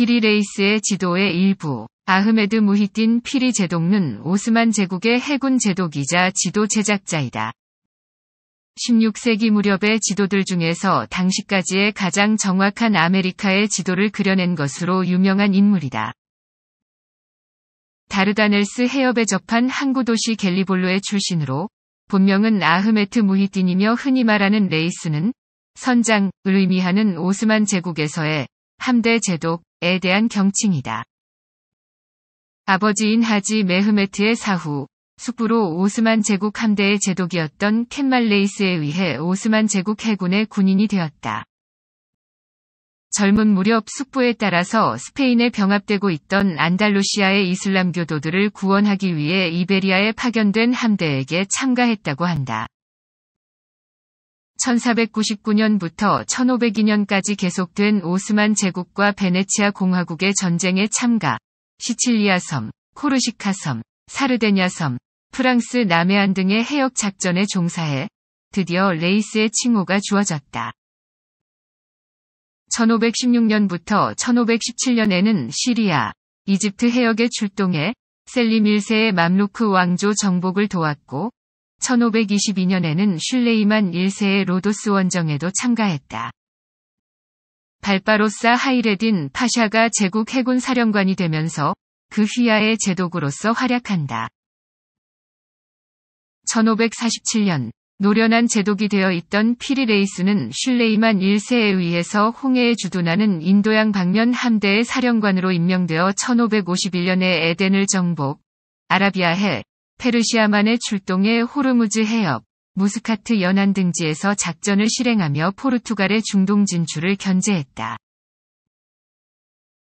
피리 레이스의 지도의 일부, 아흐메드 무히딘 피리 제독는 오스만 제국의 해군 제독이자 지도 제작자이다. 16세기 무렵의 지도들 중에서 당시까지의 가장 정확한 아메리카의 지도를 그려낸 것으로 유명한 인물이다. 다르다넬스 해협에 접한 항구 도시 갤리볼로의 출신으로 본명은 아흐메트 무히딘이며 흔히 말하는 레이스는 선장을 의미하는 오스만 제국에서의 함대 제독, 에 대한 경칭이다. 아버지인 하지 메흐메트의 사후, 숙부로 오스만 제국 함대의 제독이었던 켄말레이스에 의해 오스만 제국 해군의 군인이 되었다. 젊은 무렵 숙부에 따라서 스페인에 병합되고 있던 안달루시아의 이슬람교도들을 구원하기 위해 이베리아에 파견된 함대에게 참가했다고 한다. 1499년부터 1502년까지 계속된 오스만 제국과 베네치아 공화국의 전쟁에 참가, 시칠리아 섬, 코르시카 섬, 사르데냐 섬, 프랑스 남해안 등의 해역 작전에 종사해 드디어 레이스의 칭호가 주어졌다. 1516년부터 1517년에는 시리아, 이집트 해역에 출동해 셀림 1세의 맘루크 왕조 정복을 도왔고 1522년에는 슐레이만 1세의 로도스 원정에도 참가했다. 발바로사 하이레딘 파샤가 제국 해군 사령관이 되면서 그 휘하의 제독으로서 활약한다. 1547년 노련한 제독이 되어 있던 피리레이스는 슐레이만 1세에 의해서 홍해에 주둔하는 인도양 방면 함대의 사령관으로 임명되어 1551년에 에덴을 정복, 아라비아해, 페르시아만의 출동해 호르무즈 해협, 무스카트 연안 등지에서 작전을 실행하며 포르투갈의 중동 진출을 견제했다.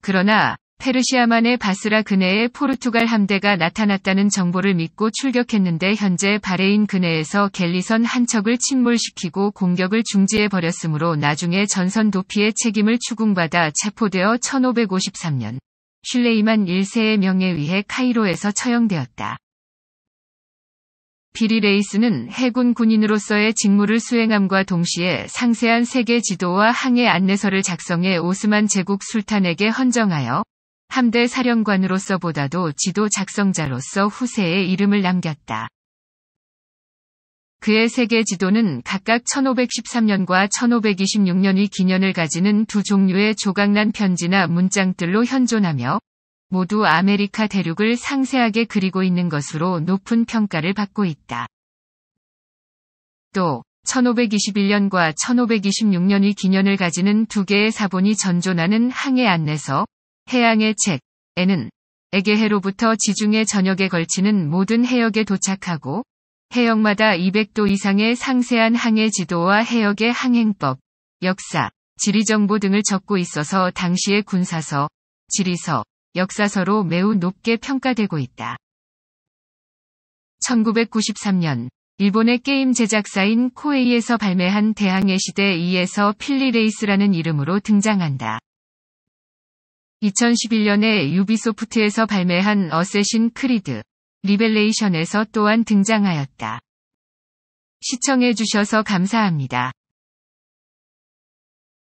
그러나 페르시아만의 바스라 근해에 포르투갈 함대가 나타났다는 정보를 믿고 출격했는데 현재 바레인 근해에서 갤리선 한 척을 침몰시키고 공격을 중지해버렸으므로 나중에 전선 도피의 책임을 추궁받아 체포되어 1553년 슐레이만 1세의 명에 의해 카이로에서 처형되었다. 비리 레이스는 해군 군인으로서의 직무를 수행함과 동시에 상세한 세계 지도와 항해 안내서를 작성해 오스만 제국 술탄에게 헌정하여 함대 사령관으로서보다도 지도 작성자로서 후세의 이름을 남겼다. 그의 세계 지도는 각각 1513년과 1526년이 기년을 가지는 두 종류의 조각난 편지나 문장들로 현존하며 모두 아메리카 대륙을 상세하게 그리고 있는 것으로 높은 평가를 받고 있다. 또 1521년과 1526년의 기년을 가지는 두 개의 사본이 전존하는 항해 안내서 해양의 책에는 에게해로부터 지중해 전역에 걸치는 모든 해역에 도착하고 해역마다 200도 이상의 상세한 항해 지도와 해역의 항행법, 역사, 지리정보 등을 적고 있어서 당시의 군사서, 지리서, 역사서로 매우 높게 평가되고 있다. 1993년 일본의 게임 제작사인 코에이에서 발매한 대항해 시대 2에서 필리레이스라는 이름으로 등장한다. 2011년에 유비소프트에서 발매한 어쌔신 크리드 리벨레이션에서 또한 등장하였다. 시청해주셔서 감사합니다.